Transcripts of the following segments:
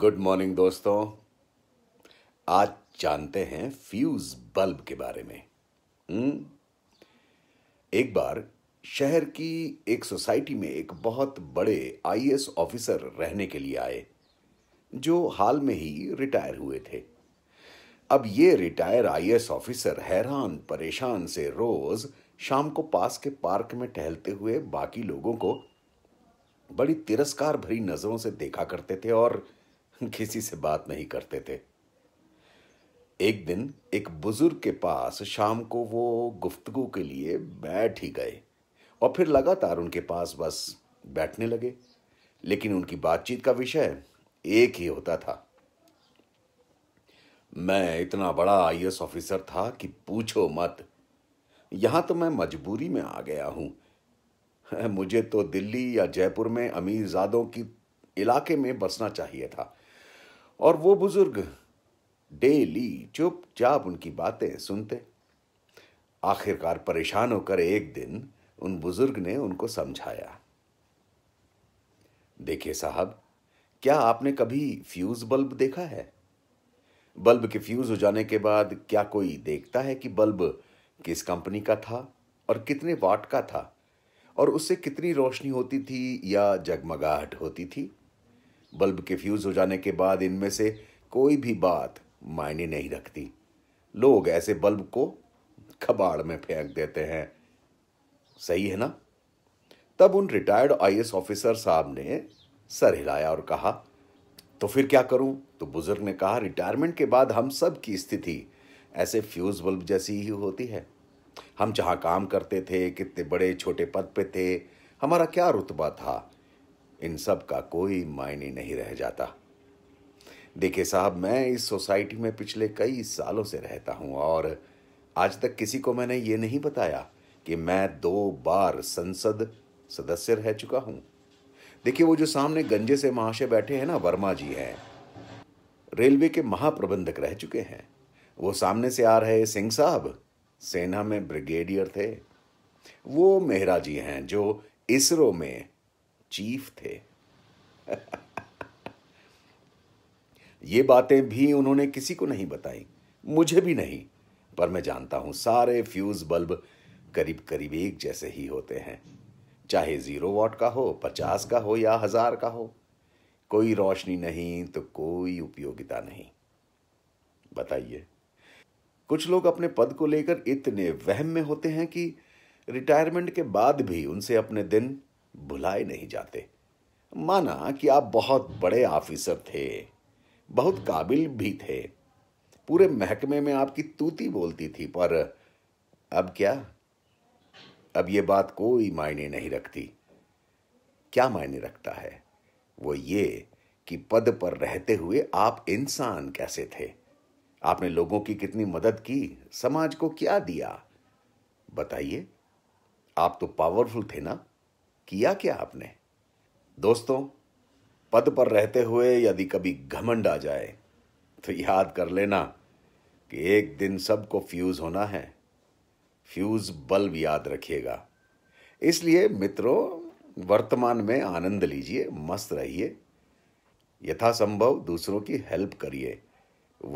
Good morning दोस्तों आज जानते हैं फ्यूज बल्ब के बारे में हुँ? हम्म? एक बार शहर की एक सोसाइटी में एक बहुत बड़े आईएएस ऑफिसर रहने के लिए आए जो हाल में ही रिटायर हुए थे अब ये रिटायर आईएएस ऑफिसर हैरान परेशान से रोज शाम को पास के पार्क में टहलते हुए बाकी लोगों को बड़ी तिरस्कार भरी नजरों से देखा करते थे और किसी से बात नहीं करते थे एक दिन एक बुजुर्ग के पास शाम को वो गुफ्तगु के लिए बैठ ही गए और फिर लगातार उनके पास बस बैठने लगे लेकिन उनकी बातचीत का विषय एक ही होता था मैं इतना बड़ा आई ऑफिसर था कि पूछो मत यहां तो मैं मजबूरी में आ गया हूं मुझे तो दिल्ली या जयपुर में अमीरजादों की इलाके में बसना चाहिए था और वो बुजुर्ग डेली चुपचाप उनकी बातें सुनते आखिरकार परेशान होकर एक दिन उन बुजुर्ग ने उनको समझाया देखिए साहब क्या आपने कभी फ्यूज बल्ब देखा है बल्ब के फ्यूज हो जाने के बाद क्या कोई देखता है कि बल्ब किस कंपनी का था और कितने वाट का था और उससे कितनी रोशनी होती थी या जगमगाहट होती थी बल्ब के फ्यूज़ हो जाने के बाद इनमें से कोई भी बात मायने नहीं रखती लोग ऐसे बल्ब को खबाड़ में फेंक देते हैं सही है ना तब उन रिटायर्ड आई ऑफिसर साहब ने सर हिलाया और कहा तो फिर क्या करूं तो बुजुर्ग ने कहा रिटायरमेंट के बाद हम सब की स्थिति ऐसे फ्यूज़ बल्ब जैसी ही होती है हम जहां काम करते थे कितने बड़े छोटे पद पे थे हमारा क्या रुतबा था इन सब का कोई मायने नहीं रह जाता देखिए साहब मैं इस सोसाइटी में पिछले कई सालों से रहता हूं और आज तक किसी को मैंने ये नहीं बताया कि मैं दो बार संसद सदस्य रह चुका हूं देखिए वो जो सामने गंजे से महाशय बैठे हैं ना वर्मा जी हैं रेलवे के महाप्रबंधक रह चुके हैं वो सामने से आ रहे सिंह साहब सेना में ब्रिगेडियर थे वो मेहरा जी हैं जो इसरो में चीफ थे ये बातें भी उन्होंने किसी को नहीं बताई मुझे भी नहीं पर मैं जानता हूं सारे फ्यूज बल्ब करीब करीब एक जैसे ही होते हैं चाहे जीरो वॉट का हो पचास का हो या हजार का हो कोई रोशनी नहीं तो कोई उपयोगिता नहीं बताइए कुछ लोग अपने पद को लेकर इतने वहम में होते हैं कि रिटायरमेंट के बाद भी उनसे अपने दिन भुलाए नहीं जाते माना कि आप बहुत बड़े ऑफिसर थे बहुत काबिल भी थे पूरे महकमे में आपकी तूती बोलती थी पर अब क्या अब ये बात कोई मायने नहीं रखती क्या मायने रखता है वो ये कि पद पर रहते हुए आप इंसान कैसे थे आपने लोगों की कितनी मदद की समाज को क्या दिया बताइए आप तो पावरफुल थे ना किया क्या आपने दोस्तों पद पर रहते हुए यदि कभी घमंड आ जाए तो याद कर लेना कि एक दिन सबको फ्यूज होना है फ्यूज बल्ब याद रखिएगा इसलिए मित्रों वर्तमान में आनंद लीजिए मस्त रहिए यथासंभव दूसरों की हेल्प करिए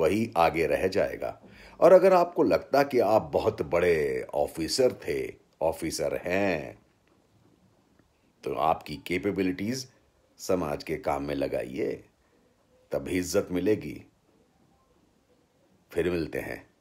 वही आगे रह जाएगा और अगर आपको लगता कि आप बहुत बड़े ऑफिसर थे ऑफिसर हैं तो आपकी कैपेबिलिटीज़ समाज के काम में लगाइए तभी इज्जत मिलेगी फिर मिलते हैं